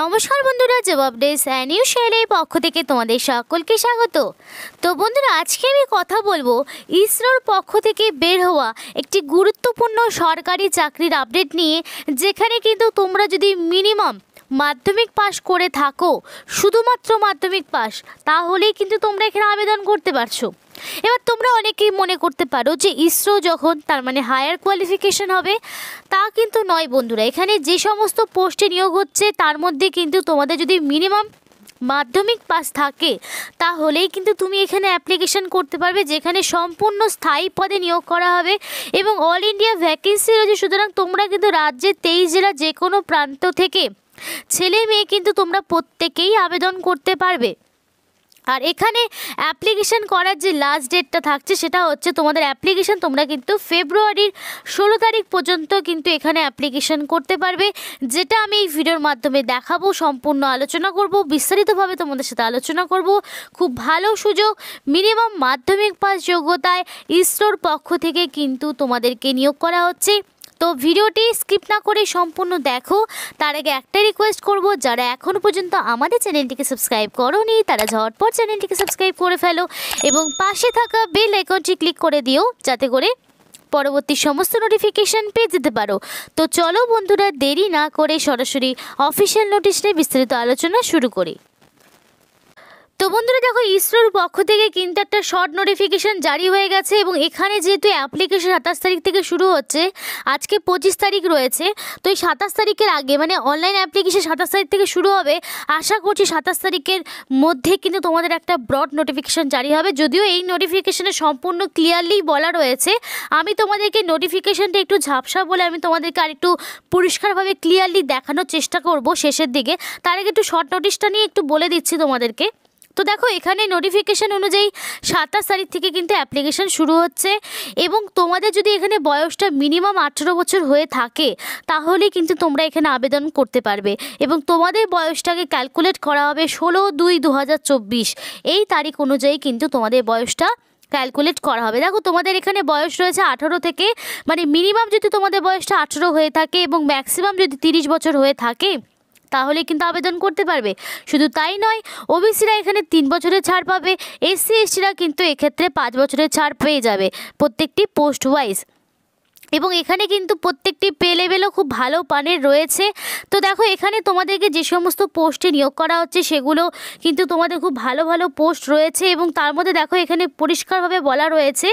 নমস্কার বন্ধুরা জবাব ডেস অ্যানিউ শেয়ারের পক্ষ থেকে তোমাদের সকলকে স্বাগত তো বন্ধুরা আজকে আমি কথা বলবো ইসরোর পক্ষ থেকে বের হওয়া একটি গুরুত্বপূর্ণ সরকারি চাকরির আপডেট নিয়ে যেখানে কিন্তু তোমরা যদি মিনিমাম মাধ্যমিক পাশ করে থাকো শুধুমাত্র মাধ্যমিক পাশ তাহলেই কিন্তু তোমরা এখানে আবেদন করতে পারছো এবার তোমরা অনেকেই মনে করতে পারো যে ইসরো যখন তার মানে হায়ার কোয়ালিফিকেশান হবে তা কিন্তু নয় বন্ধুরা এখানে যে সমস্ত পোস্টে নিয়োগ হচ্ছে তার মধ্যে কিন্তু তোমাদের যদি মিনিমাম মাধ্যমিক পাস থাকে তাহলেই কিন্তু তুমি এখানে অ্যাপ্লিকেশান করতে পারবে যেখানে সম্পূর্ণ স্থায়ী পদে নিয়োগ করা হবে এবং অল ইন্ডিয়া ভ্যাকেন্সি রয়েছে সুতরাং তোমরা কিন্তু রাজ্যের তেইশ জেলা যে কোনো প্রান্ত থেকে ছেলে মেয়ে কিন্তু তোমরা প্রত্যেকেই আবেদন করতে পারবে আর এখানে অ্যাপ্লিকেশান করার যে লাস্ট ডেটটা থাকছে সেটা হচ্ছে তোমাদের অ্যাপ্লিকেশান তোমরা কিন্তু ফেব্রুয়ারির ষোলো তারিখ পর্যন্ত কিন্তু এখানে অ্যাপ্লিকেশান করতে পারবে যেটা আমি এই ভিডিওর মাধ্যমে দেখাবো সম্পূর্ণ আলোচনা করব বিস্তারিতভাবে তোমাদের সাথে আলোচনা করব খুব ভালো সুযোগ মিনিমাম মাধ্যমিক পাস যোগ্যতায় ইসরোর পক্ষ থেকে কিন্তু তোমাদেরকে নিয়োগ করা হচ্ছে তো ভিডিওটি স্কিপ না করে সম্পূর্ণ দেখো তার আগে একটা রিকোয়েস্ট করব যারা এখনও পর্যন্ত আমাদের চ্যানেলটিকে সাবস্ক্রাইব করনি তারা ঝটপট চ্যানেলটিকে সাবস্ক্রাইব করে ফেলো এবং পাশে থাকা বেল আইকনটি ক্লিক করে দিও যাতে করে পরবর্তী সমস্ত নোটিফিকেশান পেয়ে যেতে পারো তো চলো বন্ধুরা দেরি না করে সরাসরি অফিসিয়াল নোটিশ নিয়ে বিস্তারিত আলোচনা শুরু করি তো বন্ধুরা দেখো ইসরোর পক্ষ থেকে কিন্তু একটা শর্ট নোটিফিকেশান জারি হয়ে গেছে এবং এখানে যেহেতু অ্যাপ্লিকেশন সাতাশ তারিখ থেকে শুরু হচ্ছে আজকে পঁচিশ তারিখ রয়েছে তো এই সাতাশ তারিখের আগে মানে অনলাইন অ্যাপ্লিকেশান সাতাশ তারিখ থেকে শুরু হবে আশা করছি সাতাশ তারিখের মধ্যে কিন্তু তোমাদের একটা ব্রড নোটিফিকেশান জারি হবে যদিও এই নোটিফিকেশানে সম্পূর্ণ ক্লিয়ারলি বলা রয়েছে আমি তোমাদেরকে নোটিফিকেশানটা একটু ঝাপসা বলে আমি তোমাদেরকে আর একটু পরিষ্কারভাবে ক্লিয়ারলি দেখানোর চেষ্টা করব শেষের দিকে তার আগে একটু শর্ট নোটিশটা নিয়ে একটু বলে দিচ্ছি তোমাদেরকে তো দেখো এখানে নোটিফিকেশান অনুযায়ী সাতাশ তারিখ থেকে কিন্তু অ্যাপ্লিকেশান শুরু হচ্ছে এবং তোমাদের যদি এখানে বয়সটা মিনিমাম আঠেরো বছর হয়ে থাকে তাহলে কিন্তু তোমরা এখানে আবেদন করতে পারবে এবং তোমাদের বয়সটাকে ক্যালকুলেট করা হবে ষোলো দুই দু এই তারিখ অনুযায়ী কিন্তু তোমাদের বয়সটা ক্যালকুলেট করা হবে দেখো তোমাদের এখানে বয়স রয়েছে আঠারো থেকে মানে মিনিমাম যদি তোমাদের বয়সটা আঠেরো হয়ে থাকে এবং ম্যাক্সিমাম যদি তিরিশ বছর হয়ে থাকে তাহলে কিন্তু আবেদন করতে পারবে শুধু তাই নয় ওবিসিরা এখানে তিন বছরের ছাড় পাবে এসসি এসটিরা কিন্তু এক্ষেত্রে পাঁচ বছরের ছাড় পেয়ে যাবে প্রত্যেকটি পোস্ট ওয়াইজ এবং এখানে কিন্তু প্রত্যেকটি পে লেভেলও খুব ভালো পানের রয়েছে তো দেখো এখানে তোমাদেরকে যে সমস্ত পোস্টে নিয়োগ করা হচ্ছে সেগুলো কিন্তু তোমাদের খুব ভালো ভালো পোস্ট রয়েছে এবং তার মধ্যে দেখো এখানে পরিষ্কারভাবে বলা রয়েছে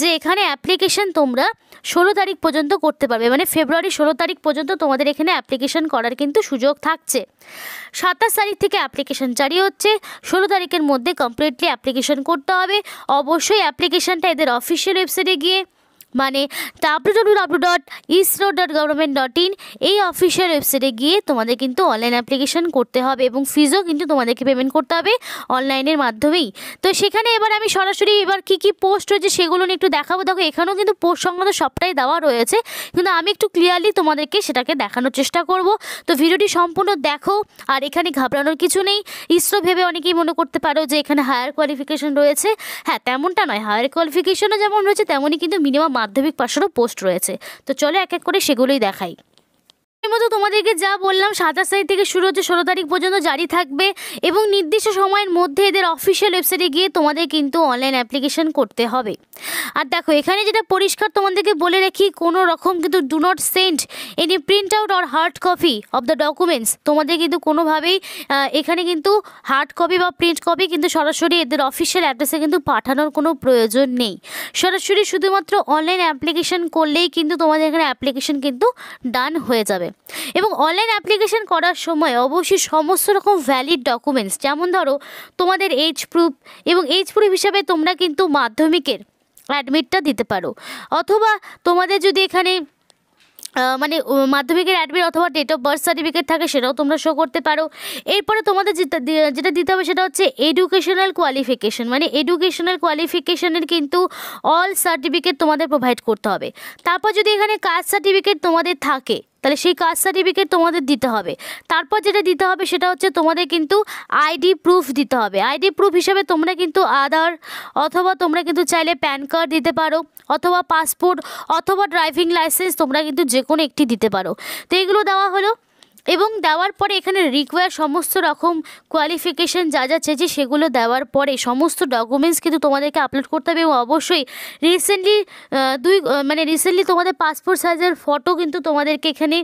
যে এখানে অ্যাপ্লিকেশন তোমরা ষোলো তারিখ পর্যন্ত করতে পারবে মানে ফেব্রুয়ারি ষোলো তারিখ পর্যন্ত তোমাদের এখানে অ্যাপ্লিকেশন করার কিন্তু সুযোগ থাকছে সাতাশ তারিখ থেকে অ্যাপ্লিকেশন জারি হচ্ছে ষোলো তারিখের মধ্যে কমপ্লিটলি অ্যাপ্লিকেশন করতে হবে অবশ্যই অ্যাপ্লিকেশনটা এদের অফিসিয়াল ওয়েবসাইটে গিয়ে মানে W W W dot ISRO dot government dot in এই অফিসিয়াল ওয়েবসাইটে গিয়ে তোমাদের কিন্তু অনলাইন অ্যাপ্লিকেশন করতে হবে এবং ফিজও কিন্তু তোমাদেরকে পেমেন্ট করতে হবে অনলাইনের মাধ্যমেই তো সেখানে এবার আমি সরাসরি এবার কি কি পোস্ট রয়েছে সেগুলো নিয়ে একটু দেখাবো দেখো এখানেও কিন্তু পোস্ট সংক্রান্ত সবটাই দেওয়া রয়েছে কিন্তু আমি একটু ক্লিয়ারলি তোমাদেরকে সেটাকে দেখানোর চেষ্টা করব তো ভিডিওটি সম্পূর্ণ দেখো আর এখানে ঘাবড়ানোর কিছু নেই ইসরো ভেবে অনেকেই মনে করতে পারো যে এখানে হায়ার কোয়ালিফিকেশন রয়েছে হ্যাঁ তেমনটা নয় হায়ার কোয়ালিফিকেশনও যেমন রয়েছে তেমনই কিন্তু মিনিমাম মাধ্যমিক পাশেরও পোস্ট রয়েছে তো চলে এক এক করে সেগুলোই দেখাই মতো তোমাদেরকে যা বললাম সাতাশ তারিখ থেকে শুরু হচ্ছে ষোলো তারিখ পর্যন্ত জারি থাকবে এবং নির্দিষ্ট সময়ের মধ্যে এদের অফিসিয়াল ওয়েবসাইটে গিয়ে তোমাদের কিন্তু অনলাইন অ্যাপ্লিকেশন করতে হবে আর দেখো এখানে যেটা পরিষ্কার তোমাদেরকে বলে রাখি কোনো রকম কিন্তু do not send any print out or hard copy of the documents তোমাদের কিন্তু কোনোভাবেই এখানে কিন্তু হার্ড কপি বা প্রিন্ট কপি কিন্তু সরাসরি এদের অফিসিয়াল অ্যাড্রেসে কিন্তু পাঠানোর কোনো প্রয়োজন নেই সরাসরি শুধুমাত্র অনলাইন অ্যাপ্লিকেশন করলেই কিন্তু তোমাদের এখানে অ্যাপ্লিকেশন কিন্তু ডান হয়ে যাবে হবে এবং অনলাইন অ্যাপ্লিকেশান করার সময় অবশ্যই সমস্ত রকম ভ্যালিড ডকুমেন্টস যেমন ধরো তোমাদের এজ প্রুফ এবং এজ প্রুফ হিসাবে তোমরা কিন্তু মাধ্যমিকের অ্যাডমিটটা দিতে পারো অথবা তোমাদের যদি এখানে মানে মাধ্যমিকের অ্যাডমিট অথবা ডেট অফ বার্থ সার্টিফিকেট থাকে সেটাও তোমরা শো করতে পারো এরপরে তোমাদের যেটা দিতে হবে সেটা হচ্ছে এডুকেশনাল কোয়ালিফিকেশান মানে এডুকেশনাল কোয়ালিফিকেশানের কিন্তু অল সার্টিফিকেট তোমাদের প্রোভাইড করতে হবে তারপর যদি এখানে কাস্ট সার্টিফিকেট তোমাদের থাকে তাহলে সেই কাস্ট সার্টিফিকেট তোমাদের দিতে হবে তারপর যেটা দিতে হবে সেটা হচ্ছে তোমাদের কিন্তু আইডি প্রুফ দিতে হবে আইডি প্রুফ হিসাবে তোমরা কিন্তু আধার অথবা তোমরা কিন্তু চাইলে প্যান কার্ড দিতে পারো অথবা পাসপোর্ট অথবা ড্রাইভিং লাইসেন্স তোমরা কিন্তু যে কোনো একটি দিতে পারো তো এগুলো দেওয়া হলো এবং দেওয়ার পরে এখানে রিকোয়ার সমস্ত রকম কোয়ালিফিকেশান যা যা চেয়েছে সেগুলো দেওয়ার পরে সমস্ত ডকুমেন্টস কিন্তু তোমাদেরকে আপলোড করতে হবে এবং অবশ্যই রিসেন্টলি দুই মানে রিসেন্টলি তোমাদের পাসপোর্ট সাইজের ফটো কিন্তু তোমাদেরকে এখানে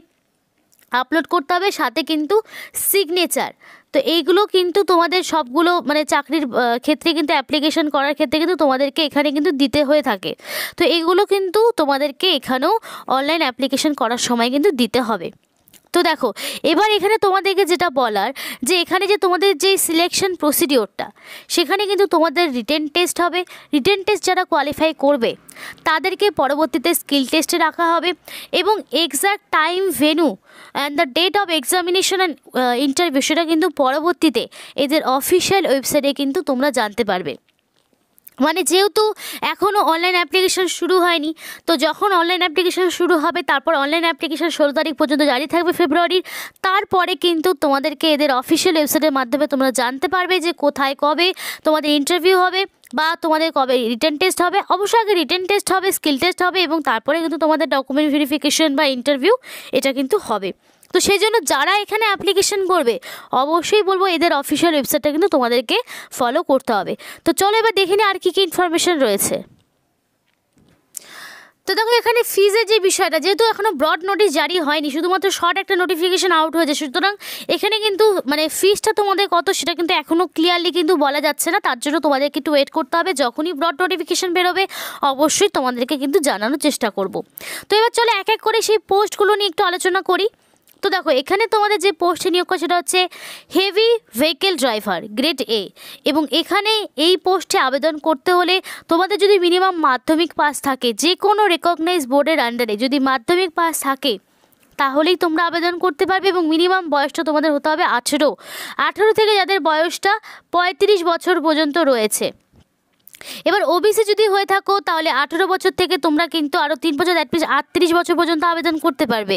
আপলোড করতে হবে সাথে কিন্তু সিগনেচার তো এইগুলো কিন্তু তোমাদের সবগুলো মানে চাকরির ক্ষেত্রে কিন্তু অ্যাপ্লিকেশন করার ক্ষেত্রে কিন্তু তোমাদেরকে এখানে কিন্তু দিতে হয়ে থাকে তো এইগুলো কিন্তু তোমাদেরকে এখানেও অনলাইন অ্যাপ্লিকেশন করার সময় কিন্তু দিতে হবে তো দেখো এবার এখানে তোমাদেরকে যেটা বলার যে এখানে যে তোমাদের যে সিলেকশন প্রসিডিওরটা সেখানে কিন্তু তোমাদের রিটেন টেস্ট হবে রিটেন টেস্ট যারা কোয়ালিফাই করবে তাদেরকে পরবর্তীতে স্কিল টেস্টে রাখা হবে এবং exact time venue and the date of examination and interview সেটা কিন্তু পরবর্তীতে এদের অফিসিয়াল ওয়েবসাইটে কিন্তু তোমরা জানতে পারবে মানে যেহেতু এখনও অনলাইন অ্যাপ্লিকেশান শুরু হয়নি তো যখন অনলাইন অ্যাপ্লিকেশান শুরু হবে তারপর অনলাইন অ্যাপ্লিকেশান ষোলো তারিখ পর্যন্ত জারি থাকবে ফেব্রুয়ারির তারপরে কিন্তু তোমাদেরকে এদের অফিসিয়াল ওয়েবসাইটের মাধ্যমে তোমরা জানতে পারবে যে কোথায় কবে তোমাদের ইন্টারভিউ হবে বা তোমাদের কবে রিটার্ন টেস্ট হবে অবশ্যই আগে রিটার্ন টেস্ট হবে স্কিল টেস্ট হবে এবং তারপরে কিন্তু তোমাদের ডকুমেন্ট ভেরিফিকেশন বা ইন্টারভিউ এটা কিন্তু হবে তো সেই জন্য যারা এখানে অ্যাপ্লিকেশন করবে অবশ্যই বলবো এদের অফিসিয়াল ওয়েবসাইটটা কিন্তু তোমাদেরকে ফলো করতে হবে তো চলো এবার দেখে নিই আর কী কী ইনফরমেশান রয়েছে তো দেখো এখানে ফিজের যে বিষয়টা যেহেতু এখনও ব্রড নোটিশ জারি হয়নি শুধুমাত্র শর্ট একটা নোটিফিকেশান আউট হয়েছে সুতরাং এখানে কিন্তু মানে ফিজটা তোমাদের কত সেটা কিন্তু এখনও ক্লিয়ারলি কিন্তু বলা যাচ্ছে না তার জন্য তোমাদেরকে একটু ওয়েট করতে হবে যখনই ব্রড নোটিফিকেশান বেরোবে অবশ্যই তোমাদেরকে কিন্তু জানানোর চেষ্টা করব তো এবার চলো এক এক করে সেই পোস্টগুলো নিয়ে একটু আলোচনা করি তো দেখো এখানে তোমাদের যে পোস্টে নিয়োগ করে সেটা হচ্ছে heavy vehicle driver grade A এবং এখানে এই পোস্টে আবেদন করতে হলে তোমাদের যদি মিনিমাম মাধ্যমিক পাস থাকে যে কোনো রেকগনাইজ বোর্ডের আন্ডারে যদি মাধ্যমিক পাস থাকে তাহলেই তোমরা আবেদন করতে পারবে এবং মিনিমাম বয়সটা তোমাদের হতে হবে আঠেরো আঠেরো থেকে যাদের বয়সটা পঁয়ত্রিশ বছর পর্যন্ত রয়েছে এবার ওবিসি যদি হয়ে থাকো তাহলে আঠেরো বছর থেকে তোমরা কিন্তু আরও তিন বছর অ্যাটলিস্ট আটত্রিশ বছর পর্যন্ত আবেদন করতে পারবে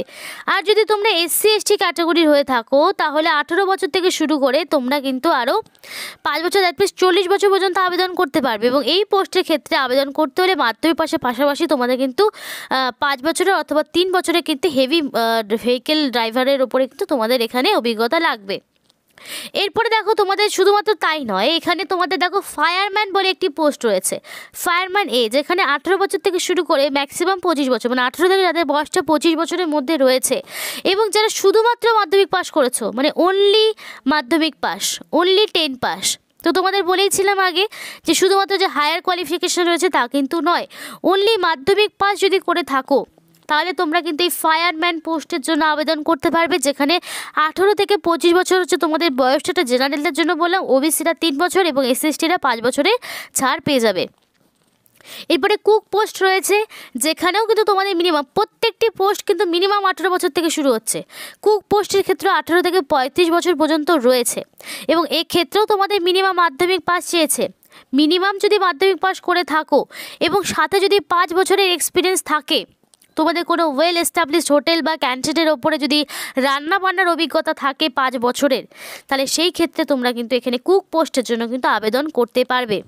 আর যদি তোমরা এসসি এসটি ক্যাটাগরির হয়ে থাকো তাহলে আঠেরো বছর থেকে শুরু করে তোমরা কিন্তু আরও পাঁচ বছর অ্যাটলিস্ট চল্লিশ বছর পর্যন্ত আবেদন করতে পারবে এবং এই পোস্টের ক্ষেত্রে আবেদন করতে হলে মাধ্যমিক পাশে পাশাপাশি তোমাদের কিন্তু পাঁচ বছরের অথবা তিন বছরের কিন্তু হেভি ভেহিকেল ড্রাইভারের ওপরে কিন্তু তোমাদের এখানে অভিজ্ঞতা লাগবে এরপরে দেখো তোমাদের শুধুমাত্র তাই নয় এখানে তোমাদের দেখো ফায়ারম্যান বলে একটি পোস্ট রয়েছে ফায়ারম্যান এ যেখানে আঠেরো বছর থেকে শুরু করে ম্যাক্সিমাম পঁচিশ বছর মানে আঠেরো থেকে যাদের বয়সটা পঁচিশ বছরের মধ্যে রয়েছে এবং যারা শুধুমাত্র মাধ্যমিক পাশ করেছো মানে অনলি মাধ্যমিক পাস অনলি টেন পাস তো তোমাদের বলেইছিলাম আগে যে শুধুমাত্র যে হায়ার কোয়ালিফিকেশান রয়েছে তা কিন্তু নয় অনলি মাধ্যমিক পাস যদি করে থাকো তাহলে তোমরা কিন্তু এই ফায়ারম্যান পোস্টের জন্য আবেদন করতে পারবে যেখানে আঠেরো থেকে পঁচিশ বছর হচ্ছে তোমাদের বয়সটা জেনারেলদের জন্য বললাম ওবিসিরা তিন বছর এবং এসএসটিরা পাঁচ বছরে ছাড় পেয়ে যাবে এরপরে কুক পোস্ট রয়েছে যেখানেও কিন্তু তোমাদের মিনিমাম প্রত্যেকটি পোস্ট কিন্তু মিনিমাম আঠেরো বছর থেকে শুরু হচ্ছে কুক পোস্টের ক্ষেত্রে আঠেরো থেকে পঁয়ত্রিশ বছর পর্যন্ত রয়েছে এবং ক্ষেত্রেও তোমাদের মিনিমাম মাধ্যমিক পাস চেয়েছে মিনিমাম যদি মাধ্যমিক পাস করে থাকো এবং সাথে যদি পাঁচ বছরের এক্সপিরিয়েন্স থাকে তোমাদের কোনো ওয়েল এস্টাবলিশড হোটেল বা ক্যান্টিনের ওপরে যদি রান্না বান্নার অভিজ্ঞতা থাকে পাঁচ বছরের তাহলে সেই ক্ষেত্রে তোমরা কিন্তু এখানে কুক পোস্টের জন্য কিন্তু আবেদন করতে পারবে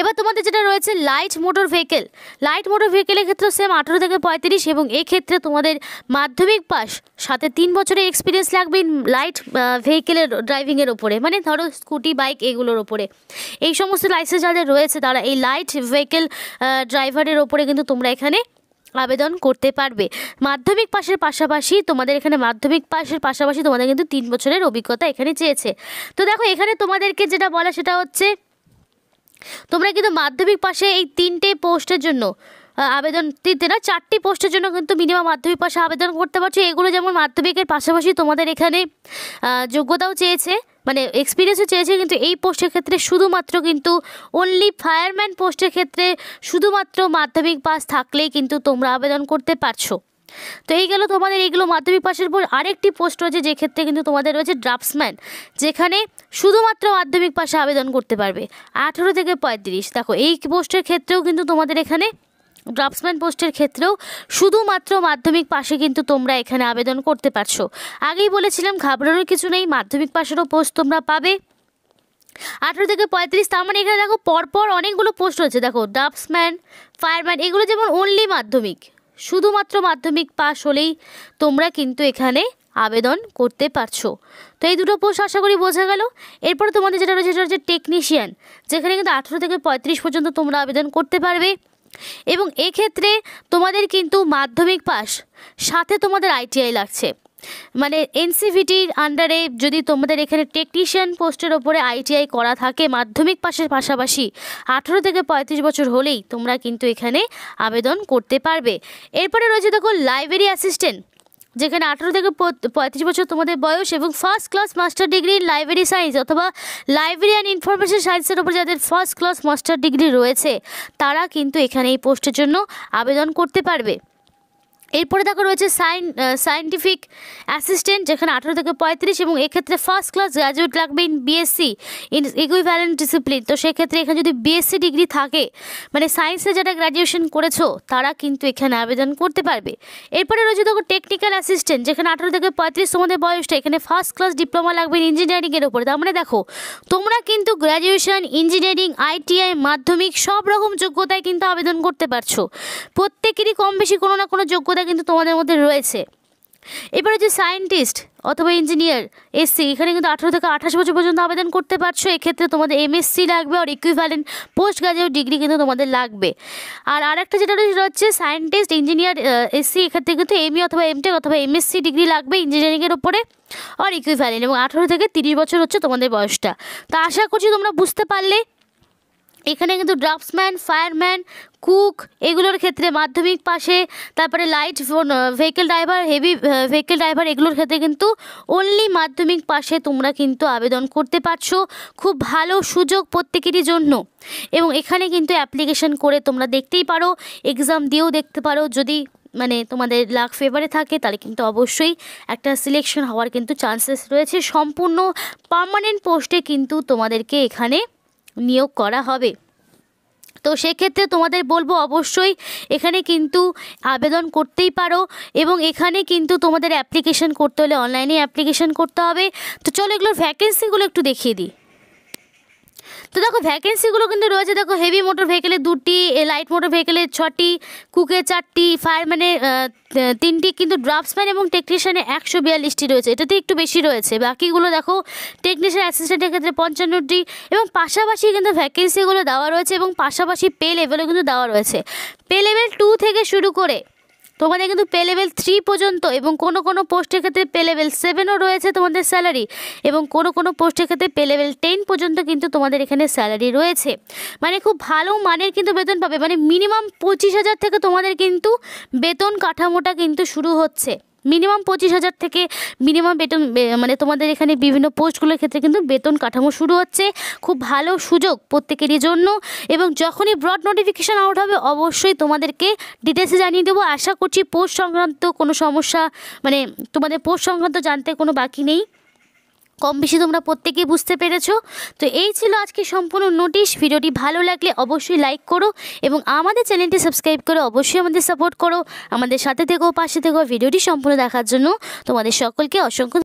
এবার তোমাদের যেটা রয়েছে light motor vehicle light motor ভেহিকেলের ক্ষেত্রে সেম আঠেরো থেকে পঁয়ত্রিশ এবং এক্ষেত্রে তোমাদের মাধ্যমিক পাস সাথে তিন বছরের এক্সপিরিয়েন্স লাগবে লাইট ভেহিকেলের ড্রাইভিংয়ের ওপরে মানে ধরো স্কুটি বাইক এগুলোর ওপরে এই সমস্ত লাইসেন্স যাদের রয়েছে তারা এই লাইট ভেহিকেল ড্রাইভারের ওপরে কিন্তু তোমরা এখানে আবেদন করতে পারবে মাধ্যমিক পাশের পাশাপাশি তোমাদের এখানে মাধ্যমিক পাশের পাশাপাশি তোমাদের কিন্তু তিন বছরের অভিজ্ঞতা এখানে চেয়েছে তো দেখো এখানে তোমাদেরকে যেটা বলা সেটা হচ্ছে তোমরা কিন্তু মাধ্যমিক পাশে এই তিনটে পোস্টের জন্য আবেদন দিতে না চারটি পোস্টের জন্য কিন্তু মিনিমাম মাধ্যমিক পাশে আবেদন করতে পারছো এগুলো যেমন মাধ্যমিকের পাশাপাশি তোমাদের এখানে যোগ্যতাও চেয়েছে মানে এক্সপিরিয়েন্সও চেয়েছে কিন্তু এই পোস্টের ক্ষেত্রে শুধুমাত্র কিন্তু অনলি ফায়ারম্যান পোস্টের ক্ষেত্রে শুধুমাত্র মাধ্যমিক পাস থাকলেই কিন্তু তোমরা আবেদন করতে পারছো তো এই গেল তোমাদের এইগুলো মাধ্যমিক পাশের পর আরেকটি পোস্ট রয়েছে যে ক্ষেত্রে কিন্তু তোমাদের রয়েছে ড্রাফটসম্যান যেখানে শুধুমাত্র মাধ্যমিক পাশে আবেদন করতে পারবে আঠেরো থেকে পঁয়ত্রিশ দেখো এই পোস্টের ক্ষেত্রেও কিন্তু তোমাদের এখানে ড্রাফটসম্যান পোস্টের ক্ষেত্রেও শুধুমাত্র মাধ্যমিক পাশে কিন্তু তোমরা এখানে আবেদন করতে পারছো আগেই বলেছিলাম ঘাবড়ানোর কিছু নেই মাধ্যমিক পাশেরও পোস্ট তোমরা পাবে আঠেরো থেকে পঁয়ত্রিশ তার মানে এখানে দেখো পরপর অনেকগুলো পোস্ট রয়েছে দেখো ড্রাফটসম্যান ফায়ারম্যান এগুলো যেমন অনলি মাধ্যমিক শুধুমাত্র মাধ্যমিক পাশ হলেই তোমরা কিন্তু এখানে আবেদন করতে পারছো তো এই দুটো পোস্ট আশা করি বোঝা গেল এরপর তোমাদের যেটা রয়েছে সেটা হচ্ছে টেকনিশিয়ান যেখানে কিন্তু আঠেরো থেকে পঁয়ত্রিশ পর্যন্ত তোমরা আবেদন করতে পারবে এবং এক্ষেত্রে তোমাদের কিন্তু মাধ্যমিক পাস সাথে তোমাদের আইটিআই লাগছে মানে এনসিভিটির e আন্ডারে যদি তোমাদের এখানে টেকনিশিয়ান পোস্টের ওপরে আইটিআই করা থাকে মাধ্যমিক পাশের পাশাপাশি আঠেরো থেকে পঁয়ত্রিশ বছর হলেই তোমরা কিন্তু এখানে আবেদন করতে পারবে এরপরে রয়েছে দেখো লাইব্রেরি অ্যাসিস্ট্যান্ট যেখানে আঠেরো থেকে পঁয়ত্রিশ বছর তোমাদের বয়স এবং first class master degree library science অথবা লাইব্রেরি অ্যান্ড ইনফরমেশন সায়েন্সের উপর যাদের ফার্স্ট ক্লাস মাস্টার ডিগ্রি রয়েছে তারা কিন্তু এখানে এই পোস্টের জন্য আবেদন করতে পারবে এরপরে দেখো রয়েছে সাইন সায়েন্টিফিক অ্যাসিস্ট্যান্ট যেখানে আঠারো থেকে পঁয়ত্রিশ এবং এক্ষেত্রে ফার্স্ট ক্লাস গ্র্যাজুয়েট লাগবে in BSc in equivalent discipline তো সেক্ষেত্রে এখানে যদি বিএসসি ডিগ্রি থাকে মানে সায়েন্সে যারা গ্র্যাজুয়েশন করেছো তারা কিন্তু এখানে আবেদন করতে পারবে এরপরে রয়েছে দেখো টেকনিক্যাল অ্যাসিস্ট্যান্ট যেখানে আঠারো থেকে পঁয়ত্রিশ তোমাদের বয়সটা এখানে ফার্স্ট ক্লাস ডিপ্লোমা লাগবে ইঞ্জিনিয়ারিংয়ের ওপরে তার মানে দেখো তোমরা কিন্তু গ্র্যাজুয়েশন ইঞ্জিনিয়ারিং আইটিআই মাধ্যমিক সব রকম যোগ্যতায় কিন্তু আবেদন করতে পারছো প্রত্যেকেরই কম বেশি কোনো না কোনো যোগ্যতা কিন্তু তোমাদের মধ্যে রয়েছে এবারে যে সায়েন্টিস্ট অথবা ইঞ্জিনিয়ার এসসি এখানে কিন্তু আঠেরো থেকে আঠাশ বছর পর্যন্ত আবেদন করতে পারছো এক্ষেত্রে তোমাদের এমএসসি লাগবে আর ইকুইভ্যালেন্ট পোস্ট গ্রাজুয়েট ডিগ্রি কিন্তু তোমাদের লাগবে আর আরেকটা যেটা রয়েছে সেটা হচ্ছে সায়েন্টিস্ট ইঞ্জিনিয়ার এসসি এক্ষেত্রে কিন্তু এমই অথবা এমটেক অথবা এমএসসি ডিগ্রি লাগবে ইঞ্জিনিয়ারিংয়ের ওপরে আর ইকুইভ্যালেন্ট এবং আঠেরো থেকে তিরিশ বছর হচ্ছে তোমাদের বয়সটা তা আশা করছি তোমরা বুঝতে পারলে এখানে কিন্তু ড্রাফটসম্যান ফায়ারম্যান কুক এগুলোর ক্ষেত্রে মাধ্যমিক পাশে তারপরে light vehicle driver heavy vehicle driver এগুলোর ক্ষেত্রে কিন্তু অনলি মাধ্যমিক পাশে তোমরা কিন্তু আবেদন করতে পারছো খুব ভালো সুযোগ প্রত্যেকেরই জন্য এবং এখানে কিন্তু অ্যাপ্লিকেশন করে তোমরা দেখতেই পারো এক্সাম দিয়েও দেখতে পারো যদি মানে তোমাদের লাক ফেভারে থাকে তাহলে কিন্তু অবশ্যই একটা সিলেকশন হওয়ার কিন্তু চান্সেস রয়েছে সম্পূর্ণ পার্মানেন্ট পোস্টে কিন্তু তোমাদেরকে এখানে নিয়োগ করা হবে তো সেক্ষেত্রে তোমাদের বলবো অবশ্যই এখানে কিন্তু আবেদন করতেই পারো এবং এখানে কিন্তু তোমাদের অ্যাপ্লিকেশন করতে হলে অনলাইনে অ্যাপ্লিকেশন করতে হবে তো চলো এগুলোর ভ্যাকেন্সিগুলো একটু দেখিয়ে দিই তো দেখো ভ্যাকেন্সিগুলো কিন্তু রয়েছে দেখো হেভি মোটর ভেহিকেলের দুটি লাইট মোটর ভেহিকেলের ছটি কুকে চারটি ফায়ারম্যানের তিনটি কিন্তু ড্রাফটসম্যান এবং টেকনিশিয়ানে একশো বিয়াল্লিশটি রয়েছে এটাতে একটু বেশি রয়েছে বাকিগুলো দেখো টেকনিশিয়ান অ্যাসিস্ট্যান্টের ক্ষেত্রে পঞ্চান্নটি এবং পাশাপাশি কিন্তু ভ্যাকেন্সিগুলো দেওয়া রয়েছে এবং পাশাপাশি পে লেভেলও কিন্তু দেওয়া রয়েছে পে লেভেল টু থেকে শুরু করে তোমাদের কিন্তু পে লেভেল থ্রি পর্যন্ত এবং কোনো কোনো পোস্টের ক্ষেত্রে পে লেভেল সেভেনও রয়েছে তোমাদের স্যালারি এবং কোনো কোনো পোস্টের ক্ষেত্রে পে লেভেল টেন পর্যন্ত কিন্তু তোমাদের এখানে স্যালারি রয়েছে মানে খুব ভালো মানের কিন্তু বেতন পাবে মানে মিনিমাম পঁচিশ হাজার থেকে তোমাদের কিন্তু বেতন কাঠামোটা কিন্তু শুরু হচ্ছে মিনিমাম পঁচিশ হাজার থেকে মিনিমাম বেতন মানে তোমাদের এখানে বিভিন্ন পোস্টগুলোর ক্ষেত্রে কিন্তু বেতন কাঠামো শুরু হচ্ছে খুব ভালো সুযোগ প্রত্যেকেরই জন্য এবং যখনই ব্রড নোটিফিকেশান আউট হবে অবশ্যই তোমাদেরকে ডিটেলসে জানিয়ে দেবো আশা করছি পোস্ট সংক্রান্ত কোনো সমস্যা মানে তোমাদের পোস্ট সংক্রান্ত জানতে কোনো বাকি নেই কম বেশি তোমরা প্রত্যেকেই বুঝতে পেরেছ তো এই ছিল আজকে সম্পূর্ণ নোটিশ ভিডিওটি ভালো লাগলে অবশ্যই লাইক করো এবং আমাদের চ্যানেলটি সাবস্ক্রাইব করে অবশ্যই আমাদের সাপোর্ট করো আমাদের সাথে থেকেও পাশে থেকেও ভিডিওটি সম্পূর্ণ দেখার জন্য তোমাদের সকলকে অসংখ্য